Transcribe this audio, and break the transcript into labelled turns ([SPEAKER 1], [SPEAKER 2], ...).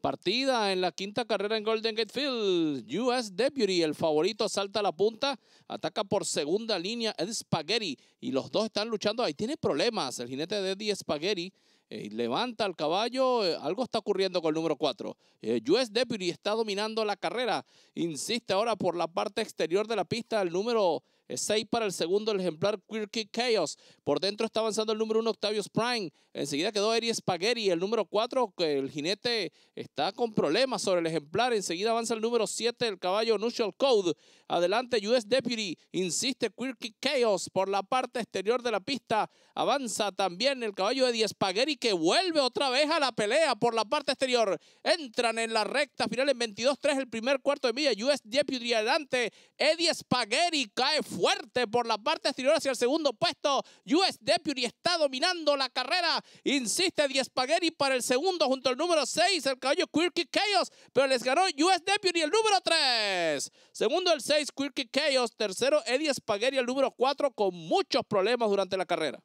[SPEAKER 1] Partida en la quinta carrera en Golden Gate Field. US Deputy, el favorito, salta a la punta. Ataca por segunda línea Ed Spaghetti. Y los dos están luchando. Ahí tiene problemas el jinete de Eddie Spaghetti. Eh, levanta al caballo, eh, algo está ocurriendo con el número 4. Eh, US Deputy está dominando la carrera, insiste ahora por la parte exterior de la pista el número 6 para el segundo, el ejemplar Quirky Chaos. Por dentro está avanzando el número 1, Octavius Prime. Enseguida quedó Eddie Spaghetti. El número 4, el jinete está con problemas sobre el ejemplar. Enseguida avanza el número 7, el caballo Nuchal Code. Adelante, US Deputy. Insiste Quirky Chaos por la parte exterior de la pista. Avanza también el caballo Eddie Spaghetti que vuelve otra vez a la pelea por la parte exterior. Entran en la recta final en 22-3 el primer cuarto de milla. US Deputy adelante. Eddie Spaghetti cae fuerte por la parte exterior hacia el segundo puesto. US Deputy está dominando la carrera. Insiste Eddie Spaghetti para el segundo junto al número 6, el caballo Quirky Chaos, pero les ganó US Deputy el número 3. Segundo el 6, Quirky Chaos. Tercero, Eddie Spaghetti el número 4 con muchos problemas durante la carrera.